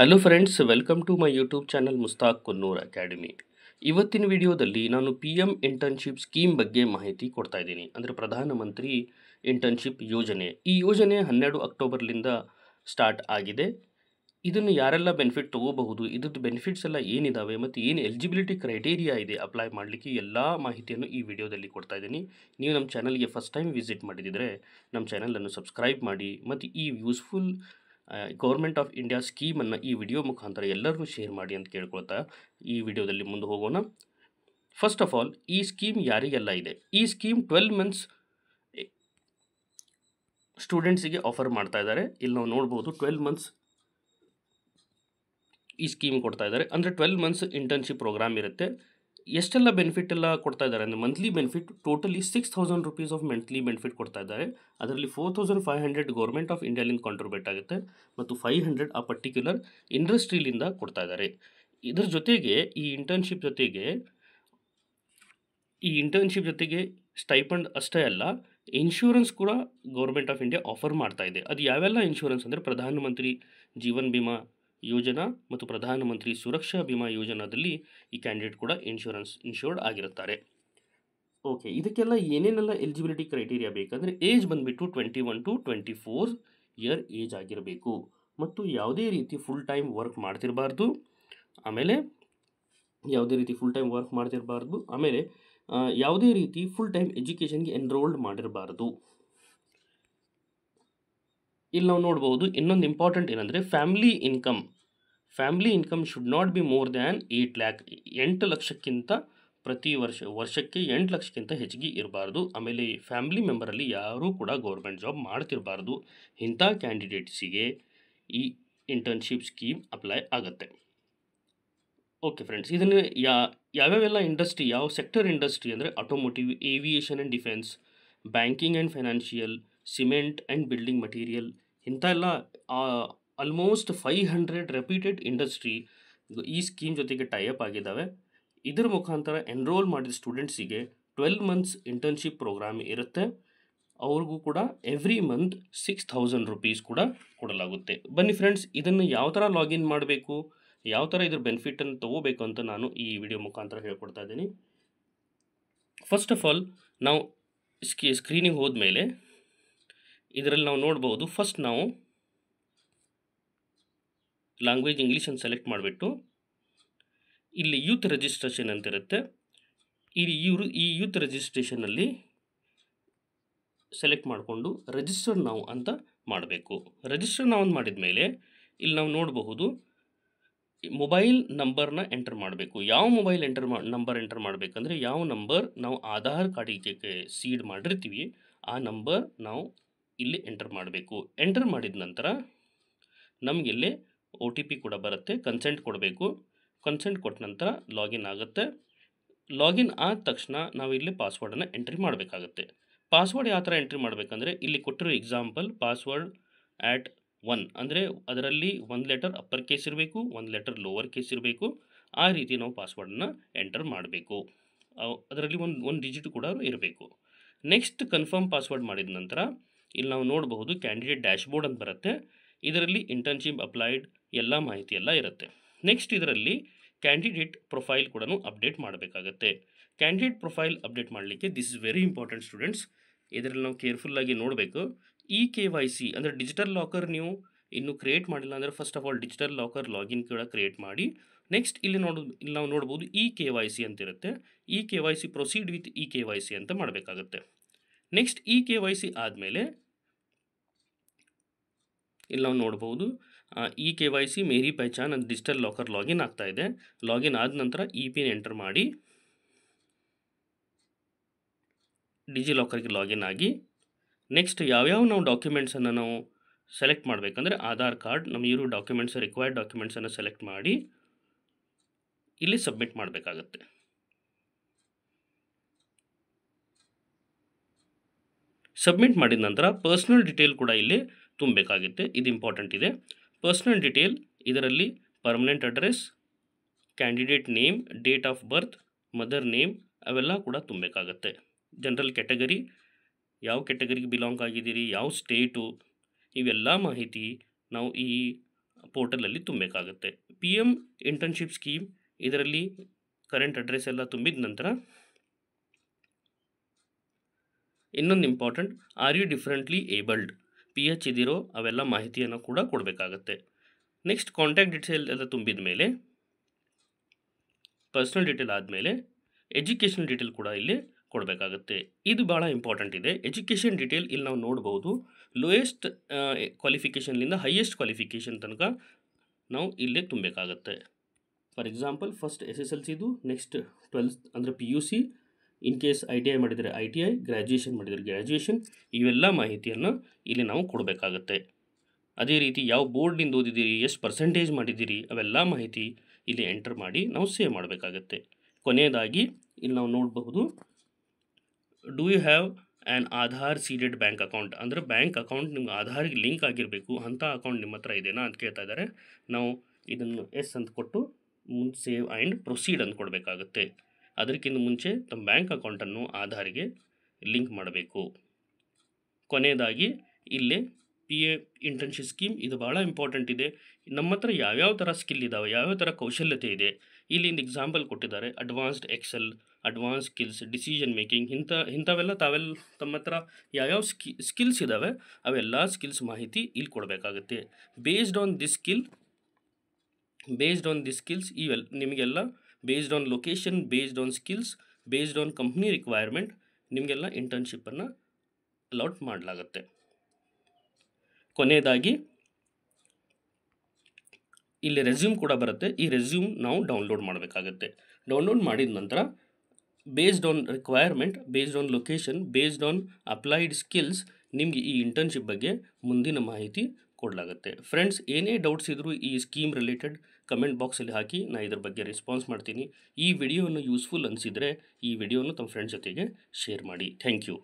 hello friends welcome to my YouTube channel Mushtaq Konnur academy ಇವತ್ತಿನ ವಿಡಿಯೋದಲ್ಲಿ ನಾನು ಪಿ ಎಮ್ ಇಂಟರ್ನ್ಶಿಪ್ ಸ್ಕೀಮ್ ಬಗ್ಗೆ ಮಾಹಿತಿ ಕೊಡ್ತಾ ಇದ್ದೀನಿ ಅಂದರೆ ಪ್ರಧಾನಮಂತ್ರಿ ಇಂಟರ್ನ್ಶಿಪ್ ಯೋಜನೆ ಈ ಯೋಜನೆ ಹನ್ನೆರಡು ಅಕ್ಟೋಬರ್ಲಿಂದ ಸ್ಟಾರ್ಟ್ ಆಗಿದೆ ಇದನ್ನು ಯಾರೆಲ್ಲ ಬೆನಿಫಿಟ್ ತೊಗೋಬಹುದು ಇದ್ರದ್ದು ಬೆನಿಫಿಟ್ಸ್ ಎಲ್ಲ ಏನಿದ್ದಾವೆ ಮತ್ತು ಏನು ಎಲಿಜಿಬಿಲಿಟಿ ಕ್ರೈಟೀರಿಯಾ ಇದೆ ಅಪ್ಲೈ ಮಾಡಲಿಕ್ಕೆ ಎಲ್ಲ ಮಾಹಿತಿಯನ್ನು ಈ ವಿಡಿಯೋದಲ್ಲಿ ಕೊಡ್ತಾ ಇದ್ದೀನಿ ನೀವು ನಮ್ಮ ಚಾನಲ್ಗೆ ಫಸ್ಟ್ ಟೈಮ್ ವಿಸಿಟ್ ಮಾಡಿದರೆ ನಮ್ಮ ಚಾನಲನ್ನು ಸಬ್ಸ್ಕ್ರೈಬ್ ಮಾಡಿ ಮತ್ತು ಈ ಯೂಸ್ಫುಲ್ ಗೌರ್ಮೆಂಟ್ ಆಫ್ ಇಂಡಿಯಾ ಸ್ಕೀಮನ್ನು ಈ ವಿಡಿಯೋ ಮುಖಾಂತರ ಎಲ್ಲರಿಗೂ ಶೇರ್ ಮಾಡಿ ಅಂತ ಕೇಳ್ಕೊಳ್ತಾ ಈ ವಿಡಿಯೋದಲ್ಲಿ ಮುಂದೆ ಹೋಗೋಣ ಫಸ್ಟ್ ಆಫ್ ಆಲ್ ಈ ಸ್ಕೀಮ್ ಯಾರಿಗೆಲ್ಲ ಇದೆ ಈ ಸ್ಕೀಮ್ ಟ್ವೆಲ್ ಮಂತ್ಸ್ ಸ್ಟೂಡೆಂಟ್ಸಿಗೆ ಆಫರ್ ಮಾಡ್ತಾ ಇದ್ದಾರೆ ಇಲ್ಲಿ ನಾವು ನೋಡ್ಬೋದು ಟ್ವೆಲ್ವ್ ಮಂತ್ಸ್ ಈ ಸ್ಕೀಮ್ ಕೊಡ್ತಾ ಇದ್ದಾರೆ ಅಂದರೆ ಟ್ವೆಲ್ ಮಂತ್ಸ್ ಇಂಟರ್ನ್ಶಿಪ್ ಪ್ರೋಗ್ರಾಮ್ ಇರುತ್ತೆ ಎಷ್ಟೆಲ್ಲ ಬೆನಿಫಿಟ್ ಎಲ್ಲ ಕೊಡ್ತಾ ಇದ್ದಾರೆ ಅಂದರೆ monthly benefit totally six thousand rupees of monthly benefit ಕೊಡ್ತಾ ಇದ್ದಾರೆ ಅದರಲ್ಲಿ four thousand five hundred government of ಇಂಡಿಯಾಲಿಂದ ಕಾಂಟ್ರಿಬ್ಯೂಟ್ ಆಗುತ್ತೆ ಮತ್ತು ಫೈವ್ ಹಂಡ್ರೆಡ್ ಆ ಪರ್ಟಿಕ್ಯುಲರ್ ಇಂಡಸ್ಟ್ರೀಲಿಂದ ಕೊಡ್ತಾ ಇದ್ದಾರೆ ಇದರ ಜೊತೆಗೆ ಈ ಇಂಟರ್ನ್ಶಿಪ್ ಜೊತೆಗೆ ಈ ಇಂಟರ್ನ್ಶಿಪ್ ಜೊತೆಗೆ ಸ್ಟೈಪಂಡ್ ಅಷ್ಟೇ ಅಲ್ಲ ಇನ್ಶೂರೆನ್ಸ್ ಕೂಡ ಗೌರ್ಮೆಂಟ್ ಆಫ್ ಇಂಡಿಯಾ ಆಫರ್ ಮಾಡ್ತಾ ಇದೆ ಅದು ಯಾವೆಲ್ಲ ಇನ್ಶೂರೆನ್ಸ್ ಅಂದರೆ ಪ್ರಧಾನಮಂತ್ರಿ ಜೀವನ್ ಬಿಮಾ ಯೋಜನಾ ಮತ್ತು ಪ್ರಧಾನಮಂತ್ರಿ ಸುರಕ್ಷಾ ಬಿಮಾ ಯೋಜನಾದಲ್ಲಿ ಈ ಕ್ಯಾಂಡಿಡೇಟ್ ಕೂಡ ಇನ್ಶೂರೆನ್ಸ್ ಇನ್ಶೂರ್ಡ್ ಆಗಿರುತ್ತಾರೆ ಓಕೆ ಇದಕ್ಕೆಲ್ಲ ಏನೇನೆಲ್ಲ ಎಲಿಜಿಬಿಲಿಟಿ ಕ್ರೈಟೀರಿಯಾ ಬೇಕಂದರೆ ಏಜ್ ಬಂದುಬಿಟ್ಟು twenty one to twenty four year age ಆಗಿರಬೇಕು ಮತ್ತು ಯಾವುದೇ ರೀತಿ ಫುಲ್ ಟೈಮ್ ವರ್ಕ್ ಮಾಡ್ತಿರಬಾರ್ದು ಆಮೇಲೆ ಯಾವುದೇ ರೀತಿ ಫುಲ್ ಟೈಮ್ ವರ್ಕ್ ಮಾಡ್ತಿರಬಾರ್ದು ಆಮೇಲೆ ಯಾವುದೇ ರೀತಿ ಫುಲ್ ಟೈಮ್ ಎಜುಕೇಷನ್ಗೆ ಎನ್ರೋಲ್ಡ್ ಮಾಡಿರಬಾರ್ದು ಇಲ್ಲಿ ನಾವು ನೋಡ್ಬೋದು ಇನ್ನೊಂದು ಇಂಪಾರ್ಟೆಂಟ್ ಏನಂದರೆ family income family income should not be more than eight lakh ಎಂಟು ಲಕ್ಷಕ್ಕಿಂತ ಪ್ರತಿ ವರ್ಷ ವರ್ಷಕ್ಕೆ ಎಂಟು ಲಕ್ಷಕ್ಕಿಂತ ಹೆಚ್ಚಿಗೆ ಇರಬಾರ್ದು ಆಮೇಲೆ ಫ್ಯಾಮಿಲಿ ಮೆಂಬರಲ್ಲಿ ಯಾರೂ ಕೂಡ ಗೌರ್ಮೆಂಟ್ ಜಾಬ್ ಮಾಡ್ತಿರಬಾರ್ದು ಇಂಥ ಕ್ಯಾಂಡಿಡೇಟ್ಸಿಗೆ ಈ ಇಂಟರ್ನ್ಶಿಪ್ ಸ್ಕೀಮ್ ಅಪ್ಲೈ ಆಗುತ್ತೆ ಓಕೆ ಫ್ರೆಂಡ್ಸ್ ಇದನ್ನು ಯಾ ಯಾವ್ಯಾವೆಲ್ಲ ಇಂಡಸ್ಟ್ರಿ ಯಾವ ಸೆಕ್ಟರ್ ಇಂಡಸ್ಟ್ರಿ ಅಂದರೆ automotive aviation and defence banking and financial cement and building material ಇಂಥ ಎಲ್ಲ almost five hundred reputed industry ಈ ಸ್ಕೀಮ್ ಜೊತೆಗೆ ಟೈಅಪ್ ಆಗಿದ್ದಾವೆ ಇದರ ಮುಖಾಂತರ ಎನ್ರೋಲ್ ಮಾಡಿದ ಸ್ಟೂಡೆಂಟ್ಸಿಗೆ ಟ್ವೆಲ್ ಮಂತ್ಸ್ ಇಂಟರ್ನ್ಶಿಪ್ ಪ್ರೋಗ್ರಾಮ್ ಇರುತ್ತೆ ಅವ್ರಿಗೂ ಕೂಡ every month six thousand rupees ಕೂಡ ಕೊಡಲಾಗುತ್ತೆ ಬನ್ನಿ ಫ್ರೆಂಡ್ಸ್ ಇದನ್ನು ಯಾವ ಥರ ಲಾಗಿನ್ ಮಾಡಬೇಕು ಯಾವ ಥರ ಇದ್ರ ಬೆನಿಫಿಟನ್ನು ತೊಗೋಬೇಕು ಅಂತ ನಾನು ಈ ವಿಡಿಯೋ ಮುಖಾಂತರ ಹೇಳ್ಕೊಡ್ತಾ ಇದ್ದೀನಿ ಫಸ್ಟ್ ಆಫ್ ಆಲ್ ನಾವು ಸ್ಕಿ ಸ್ಕ್ರೀನಿಗೆ ಮೇಲೆ ಇದರಲ್ಲಿ ನಾವು ನೋಡ್ಬೋದು ಫಸ್ಟ್ ನಾವು ಲ್ಯಾಂಗ್ವೇಜ್ ಇಂಗ್ಲೀಷನ್ನು ಸೆಲೆಕ್ಟ್ ಮಾಡಿಬಿಟ್ಟು ಇಲ್ಲಿ ಯೂತ್ ರಿಜಿಸ್ಟ್ರೇಷನ್ ಅಂತ ಇರುತ್ತೆ ಇಲ್ಲಿ ಇವರು ಈ ಯೂತ್ ರಿಜಿಸ್ಟ್ರೇಷನಲ್ಲಿ ಸೆಲೆಕ್ಟ್ ಮಾಡಿಕೊಂಡು ರಿಜಿಸ್ಟರ್ ನಾವು ಅಂತ ಮಾಡಬೇಕು ರಿಜಿಸ್ಟರ್ ನಾವು ಅಂತ ಮಾಡಿದ ಮೇಲೆ ಇಲ್ಲಿ ನಾವು ನೋಡಬಹುದು ಮೊಬೈಲ್ ನಂಬರ್ನ ಎಂಟರ್ ಮಾಡಬೇಕು ಯಾವ ಮೊಬೈಲ್ ಎಂಟರ್ ನಂಬರ್ ಎಂಟರ್ ಮಾಡಬೇಕಂದ್ರೆ ಯಾವ ನಂಬರ್ ನಾವು ಆಧಾರ್ ಕಾರ್ಡಿಗೆ ಸೀಡ್ ಮಾಡಿರ್ತೀವಿ ಆ ನಂಬರ್ ನಾವು ಇಲ್ಲಿ ಎಂಟರ್ ಮಾಡಬೇಕು ಎಂಟರ್ ಮಾಡಿದ ನಂತರ ನಮಗಿಲ್ಲಿ ಒ ಟಿ ಪಿ ಕೂಡ ಬರುತ್ತೆ ಕನ್ಸೆಂಟ್ ಕೊಡಬೇಕು ಕನ್ಸೆಂಟ್ ಕೊಟ್ಟ ನಂತರ ಲಾಗಿನ್ ಆಗುತ್ತೆ ಲಾಗಿನ್ ಆದ ತಕ್ಷಣ ನಾವು ಇಲ್ಲಿ ಪಾಸ್ವರ್ಡನ್ನು ಎಂಟ್ರಿ ಮಾಡಬೇಕಾಗುತ್ತೆ ಪಾಸ್ವರ್ಡ್ ಯಾವ ಥರ ಎಂಟ್ರಿ ಮಾಡಬೇಕಂದ್ರೆ ಇಲ್ಲಿ ಕೊಟ್ಟಿರೋ ಎಕ್ಸಾಂಪಲ್ ಪಾಸ್ವರ್ಡ್ ಆ್ಯಟ್ ಒನ್ ಅಂದರೆ ಅದರಲ್ಲಿ ಒಂದು ಲೆಟರ್ ಅಪ್ಪರ್ ಕೇಸ್ ಇರಬೇಕು ಒಂದು ಲೆಟರ್ ಲೋವರ್ ಕೇಸ್ ಇರಬೇಕು ಆ ರೀತಿ ನಾವು ಪಾಸ್ವರ್ಡನ್ನು ಎಂಟರ್ ಮಾಡಬೇಕು ಅದರಲ್ಲಿ ಒಂದು ಒಂದು ಡಿಜಿಟ್ ಕೂಡ ಇರಬೇಕು ನೆಕ್ಸ್ಟ್ ಕನ್ಫರ್ಮ್ ಪಾಸ್ವರ್ಡ್ ಮಾಡಿದ ನಂತರ ಇಲ್ಲಿ ನಾವು ನೋಡಬಹುದು ಕ್ಯಾಂಡಿಡೇಟ್ ಡ್ಯಾಶ್ ಬೋರ್ಡ್ ಅಂತ ಬರುತ್ತೆ ಇದರಲ್ಲಿ ಇಂಟರ್ನ್ಶಿಪ್ ಅಪ್ಲೈಡ್ ಎಲ್ಲ ಮಾಹಿತಿ ಎಲ್ಲ ಇರುತ್ತೆ ನೆಕ್ಸ್ಟ್ ಇದರಲ್ಲಿ ಕ್ಯಾಂಡಿಡೇಟ್ ಪ್ರೊಫೈಲ್ ಕೂಡ ಅಪ್ಡೇಟ್ ಮಾಡಬೇಕಾಗತ್ತೆ ಕ್ಯಾಂಡಿಡೇಟ್ ಪ್ರೊಫೈಲ್ ಅಪ್ಡೇಟ್ ಮಾಡಲಿಕ್ಕೆ this is very important students ಇದರಲ್ಲಿ ನಾವು ಕೇರ್ಫುಲ್ಲಾಗಿ ನೋಡಬೇಕು ಇ ಕೆ ವೈ ಸಿ ಅಂದರೆ ಡಿಜಿಟಲ್ ಲಾಕರ್ ನೀವು ಇನ್ನು ಕ್ರಿಯೇಟ್ ಮಾಡಿಲ್ಲ ಅಂದರೆ first of all digital locker login ಕೂಡ ಕ್ರಿಯೇಟ್ ಮಾಡಿ ನೆಕ್ಸ್ಟ್ ಇಲ್ಲಿ ನೋಡೋ ಇಲ್ಲಿ ನಾವು ನೋಡ್ಬೋದು ಇ ಕೆ ವೈ ಸಿ ಅಂತಿರುತ್ತೆ E K Y C proceed with E K Y C ಅಂತ ಮಾಡಬೇಕಾಗತ್ತೆ next E e K Y C ಆದಮೇಲೆ ಇಲ್ಲಿ ನಾವು ನೋಡ್ಬೋದು E K Y C Meri Pehchaan ಅಂತ ಡಿಜಿಟಲ್ ಲಾಕರ್ ಲಾಗಿನ್ ಆಗ್ತಾ ಇದೆ ಲಾಗಿನ್ ಆದ ನಂತರ ಇ ಪಿನ್ ಎಂಟರ್ ಮಾಡಿ ಡಿಜಿ ಲಾಕರ್ಗೆ ಲಾಗಿನ್ ಆಗಿ ನೆಕ್ಸ್ಟ್ ಯಾವ್ಯಾವ ನಾವು ಡಾಕ್ಯುಮೆಂಟ್ಸನ್ನು ನಾವು ಸೆಲೆಕ್ಟ್ ಮಾಡಬೇಕಂದ್ರೆ ಆಧಾರ್ ಕಾರ್ಡ್ ನಮ್ಮ ಇರೋ ಡಾಕ್ಯುಮೆಂಟ್ಸ್ ರಿಕ್ವೈರ್ಡ್ ಡಾಕ್ಯುಮೆಂಟ್ಸನ್ನು ಸೆಲೆಕ್ಟ್ ಮಾಡಿ ಇಲ್ಲಿ ಸಬ್ಮಿಟ್ ಮಾಡಬೇಕಾಗತ್ತೆ ಸಬ್ಮಿಟ್ ಮಾಡಿದ ನಂತರ ಪರ್ಸ್ನಲ್ ಡಿಟೇಲ್ ಕೂಡ ಇಲ್ಲಿ ತುಂಬಬೇಕಾಗುತ್ತೆ ಇದು ಇಂಪಾರ್ಟೆಂಟ್ ಇದೆ ಪರ್ಸ್ನಲ್ ಡಿಟೇಲ್ ಇದರಲ್ಲಿ permanent address candidate name date of birth mother name ಅವೆಲ್ಲ ಕೂಡ ತುಂಬಬೇಕಾಗತ್ತೆ ಜನರಲ್ ಕ್ಯಾಟಗರಿ ಯಾವ ಕ್ಯಾಟಗರಿಗೆ ಬಿಲಾಂಗ್ ಆಗಿದ್ದೀರಿ ಯಾವ ಸ್ಟೇಟು ಇವೆಲ್ಲ ಮಾಹಿತಿ ನಾವು ಈ ಪೋರ್ಟಲಲ್ಲಿ ತುಂಬಬೇಕಾಗುತ್ತೆ ಪಿ ಎಮ್ ಇಂಟರ್ನ್ಶಿಪ್ ಸ್ಕೀಮ್ ಇದರಲ್ಲಿ ಕರೆಂಟ್ ಅಡ್ರೆಸ್ ಎಲ್ಲ ತುಂಬಿದ ನಂತರ ಇನ್ನೊಂದು important are you differently abled P H ಇದಿರೋ ಅವೆಲ್ಲ ಮಾಹಿತಿಯನ್ನು ಕೂಡ ಕೊಡಬೇಕಾಗತ್ತೆ ನೆಕ್ಸ್ಟ್ ಕಾಂಟ್ಯಾಕ್ಟ್ ಡಿಟೇಲ್ ಎಲ್ಲ ತುಂಬಿದ ಮೇಲೆ ಪರ್ಸ್ನಲ್ ಡೀಟೇಲ್ ಆದಮೇಲೆ ಎಜುಕೇಷನ್ ಡೀಟೇಲ್ ಕೂಡ ಇಲ್ಲಿ ಕೊಡಬೇಕಾಗತ್ತೆ ಇದು ಭಾಳ ಇಂಪಾರ್ಟೆಂಟ್ ಇದೆ ಎಜುಕೇಷನ್ ಡೀಟೇಲ್ ಇಲ್ಲಿ ನಾವು ನೋಡ್ಬೋದು ಲೋಯೆಸ್ಟ್ ಕ್ವಾಲಿಫಿಕೇಷನ್ಲಿಂದ ಹೈಯೆಸ್ಟ್ ಕ್ವಾಲಿಫಿಕೇಷನ್ ತನಕ ನಾವು ಇಲ್ಲೇ ತುಂಬಬೇಕಾಗತ್ತೆ for example first S S L ಸಿದು ನೆಕ್ಸ್ಟ್ ಟ್ವೆಲ್ತ್ ಅಂದರೆ P U C in case I T I ಮಾಡಿದರೆ ಐ ಟಿ ಐ ಗ್ರ್ಯಾಜುಯೇಷನ್ ಮಾಡಿದರೆ ಗ್ರ್ಯಾಜುಯೇಷನ್ ಇವೆಲ್ಲ ಮಾಹಿತಿಯನ್ನು ಇಲ್ಲಿ ನಾವು ಕೊಡಬೇಕಾಗತ್ತೆ ಅದೇ ರೀತಿ ಯಾವ ಬೋರ್ಡ್ನಿಂದ ಓದಿದ್ದೀರಿ ಎಷ್ಟು ಪರ್ಸೆಂಟೇಜ್ ಮಾಡಿದ್ದೀರಿ ಅವೆಲ್ಲ ಮಾಹಿತಿ ಇಲ್ಲಿ ಎಂಟರ್ ಮಾಡಿ ನಾವು ಸೇವ್ ಮಾಡಬೇಕಾಗತ್ತೆ ಕೊನೆಯದಾಗಿ ಇಲ್ಲಿ ನಾವು ನೋಡಬಹುದು do you have an Aadhaar seeded bank account ಅಂದರೆ ಬ್ಯಾಂಕ್ ಅಕೌಂಟ್ ನಿಮ್ಗೆ ಆಧಾರ್ಗೆ ಲಿಂಕ್ ಆಗಿರಬೇಕು ಅಂಥ ಅಕೌಂಟ್ ನಿಮ್ಮ ಹತ್ರ ಇದೆಯಾ ಅಂತ ಕೇಳ್ತಾ ಇದ್ದಾರೆ ನಾವು ಇದನ್ನು ಎಸ್ ಅಂತ ಕೊಟ್ಟು ಮುಂದೆ ಸೇವ್ ಆ್ಯಂಡ್ ಪ್ರೊಸೀಡ್ ಅಂತ ಕೊಡಬೇಕಾಗತ್ತೆ ಅದಕ್ಕಿಂತ ಮುಂಚೆ ತಮ್ಮ ಬ್ಯಾಂಕ್ ಅಕೌಂಟನ್ನು ಆಧಾರ್ಗೆ ಲಿಂಕ್ ಮಾಡಬೇಕು ಕೊನೆಯದಾಗಿ ಇಲ್ಲಿ ಪಿ ಎ ಇಂಟರ್ನ್ಶಿಪ್ ಸ್ಕೀಮ್ ಇದು ಭಾಳ ಇಂಪಾರ್ಟೆಂಟ್ ಇದೆ ನಮ್ಮ ಹತ್ರ ಯಾವ್ಯಾವ ಥರ ಸ್ಕಿಲ್ ಇದ್ದಾವೆ ಯಾವ್ಯಾವ ಥರ ಕೌಶಲ್ಯತೆ ಇದೆ ಇಲ್ಲಿಂದ ಎಕ್ಸಾಂಪಲ್ ಕೊಟ್ಟಿದ್ದಾರೆ advanced Excel advance skills decision making ಇಂಥ ಇಂಥವೆಲ್ಲ ತಾವೆಲ್ಲ ತಮ್ಮ ಹತ್ರ ಯಾವ್ಯಾವ ಸ್ಕಿ ಸ್ಕಿಲ್ಸ್ ಇದ್ದಾವೆ ಅವೆಲ್ಲ ಸ್ಕಿಲ್ಸ್ ಮಾಹಿತಿ ಇಲ್ಲಿ ಕೊಡಬೇಕಾಗುತ್ತೆ based on this skill based on this skills ಇವೆಲ್ಲ ನಿಮಗೆಲ್ಲ based on location based on skills based on company requirement ನಿಮಗೆಲ್ಲ ಇಂಟರ್ನ್ಶಿಪ್ಪನ್ನು ಅಲಾಟ್ ಮಾಡಲಾಗತ್ತೆ ಕೊನೆಯದಾಗಿ ಇಲ್ಲಿ ರೆಸ್ಯೂಮ್ ಕೂಡ ಬರುತ್ತೆ ಈ ರೆಸ್ಯೂಮ್ ನಾವು ಡೌನ್ಲೋಡ್ ಮಾಡಬೇಕಾಗತ್ತೆ ಡೌನ್ಲೋಡ್ ಮಾಡಿದ ನಂತರ based on requirement based on location based on applied skills ನಿಮಗೆ ಈ ಇಂಟರ್ನ್ಶಿಪ್ ಬಗ್ಗೆ ಮುಂದಿನ ಮಾಹಿತಿ ಕೊಡಲಾಗುತ್ತೆ ಫ್ರೆಂಡ್ಸ್ ಏನೇ ಡೌಟ್ಸ್ ಇದ್ದರೂ ಈ ಸ್ಕೀಮ್ ರಿಲೇಟೆಡ್ ಕಮೆಂಟ್ ಬಾಕ್ಸಲ್ಲಿ ಹಾಕಿ ನಾನು ಇದ್ರ ಬಗ್ಗೆ ರೆಸ್ಪಾನ್ಸ್ ಮಾಡ್ತೀನಿ ಈ ವಿಡಿಯೋನ ಯೂಸ್ಫುಲ್ ಅನಿಸಿದರೆ ಈ ವಿಡಿಯೋನು ತಮ್ಮ ಫ್ರೆಂಡ್ಸ್ ಜೊತೆಗೆ ಶೇರ್ ಮಾಡಿ ಥ್ಯಾಂಕ್ ಯು